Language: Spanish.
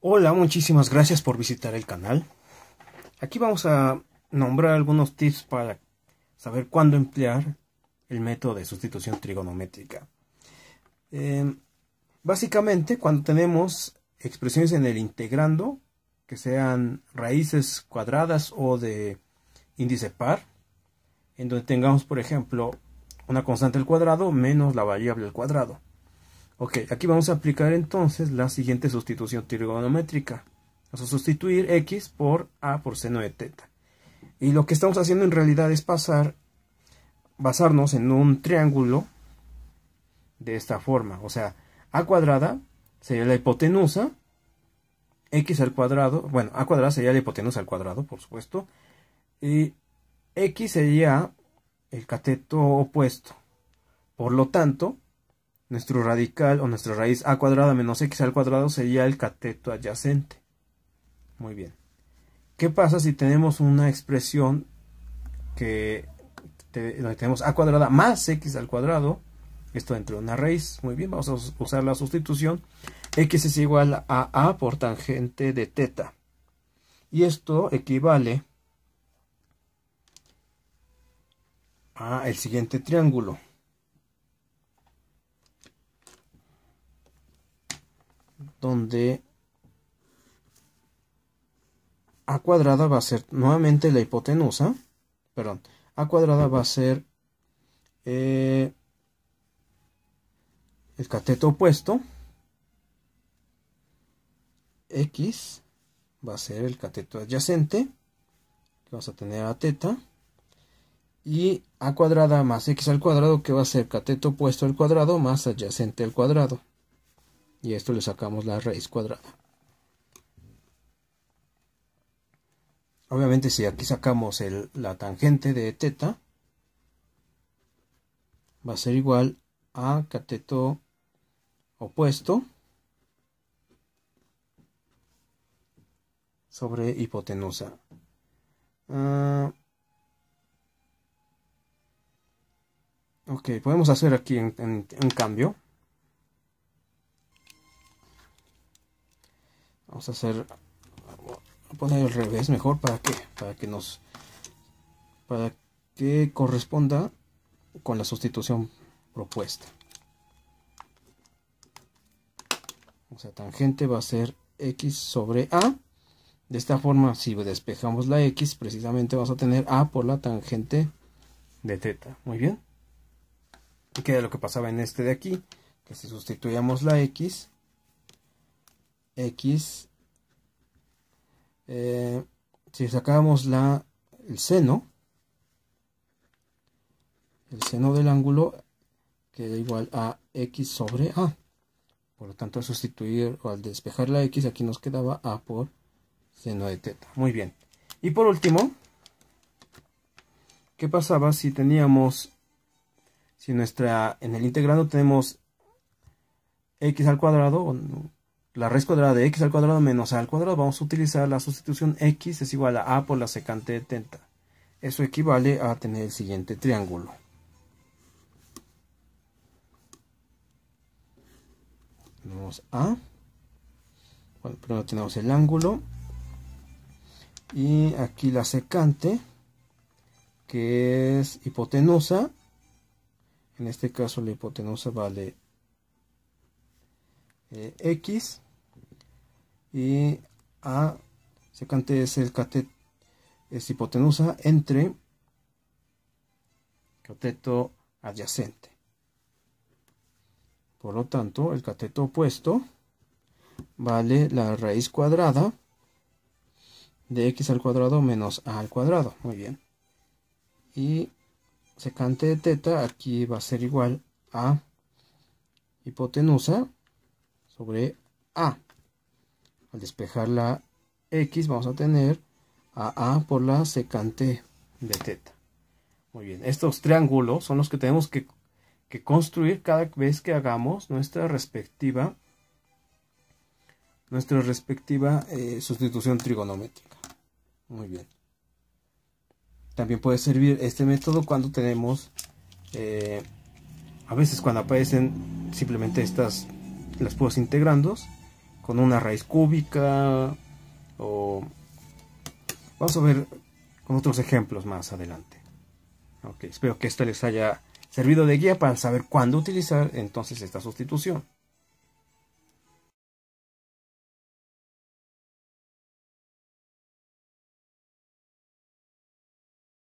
Hola, muchísimas gracias por visitar el canal. Aquí vamos a nombrar algunos tips para saber cuándo emplear el método de sustitución trigonométrica. Eh, básicamente, cuando tenemos expresiones en el integrando, que sean raíces cuadradas o de índice par, en donde tengamos, por ejemplo, una constante al cuadrado menos la variable al cuadrado. Ok, aquí vamos a aplicar entonces la siguiente sustitución trigonométrica. Vamos a sustituir x por a por seno de teta. Y lo que estamos haciendo en realidad es pasar, basarnos en un triángulo de esta forma. O sea, a cuadrada sería la hipotenusa, x al cuadrado, bueno, a cuadrada sería la hipotenusa al cuadrado, por supuesto, y x sería el cateto opuesto. Por lo tanto, nuestro radical o nuestra raíz a cuadrada menos x al cuadrado sería el cateto adyacente. Muy bien. ¿Qué pasa si tenemos una expresión que tenemos a cuadrada más x al cuadrado? Esto dentro de una raíz. Muy bien, vamos a usar la sustitución. x es igual a a por tangente de teta. Y esto equivale a el siguiente triángulo. donde A cuadrada va a ser nuevamente la hipotenusa, perdón, A cuadrada va a ser eh, el cateto opuesto, X va a ser el cateto adyacente, que vamos a tener a teta, y a cuadrada más x al cuadrado que va a ser cateto opuesto al cuadrado más adyacente al cuadrado y a esto le sacamos la raíz cuadrada. Obviamente si aquí sacamos la tangente de teta, va a ser igual a cateto opuesto sobre hipotenusa. Ah, ok, podemos hacer aquí un cambio. vamos a hacer poner al revés mejor para que para que nos para que corresponda con la sustitución propuesta o sea tangente va a ser x sobre a de esta forma si despejamos la x precisamente vamos a tener a por la tangente de teta muy bien y queda lo que pasaba en este de aquí que si sustituíamos la x x eh, si sacamos la, el seno, el seno del ángulo queda igual a x sobre a. Por lo tanto, al sustituir o al despejar la x, aquí nos quedaba a por seno de teta. Muy bien. Y por último, ¿qué pasaba si teníamos, si nuestra, en el integrando tenemos x al cuadrado, la raíz cuadrada de x al cuadrado menos a al cuadrado, vamos a utilizar la sustitución x es igual a a por la secante de teta. Eso equivale a tener el siguiente triángulo. Tenemos a. Bueno, primero tenemos el ángulo. Y aquí la secante, que es hipotenusa. En este caso la hipotenusa vale eh, x y A secante es el cateto, es hipotenusa entre cateto adyacente. Por lo tanto, el cateto opuesto vale la raíz cuadrada de x al cuadrado menos a al cuadrado. Muy bien. Y secante de teta aquí va a ser igual a hipotenusa sobre a. Al despejar la X vamos a tener a A por la secante de teta. Muy bien, estos triángulos son los que tenemos que, construir cada vez que hagamos nuestra respectiva, nuestra respectiva eh, sustitución trigonométrica. Muy bien. También puede servir este método cuando tenemos, eh, a veces cuando aparecen simplemente estas, las puedo integrandos, con una raíz cúbica o vamos a ver con otros ejemplos más adelante. espero que esto les haya servido de guía para saber cuándo utilizar entonces esta sustitución.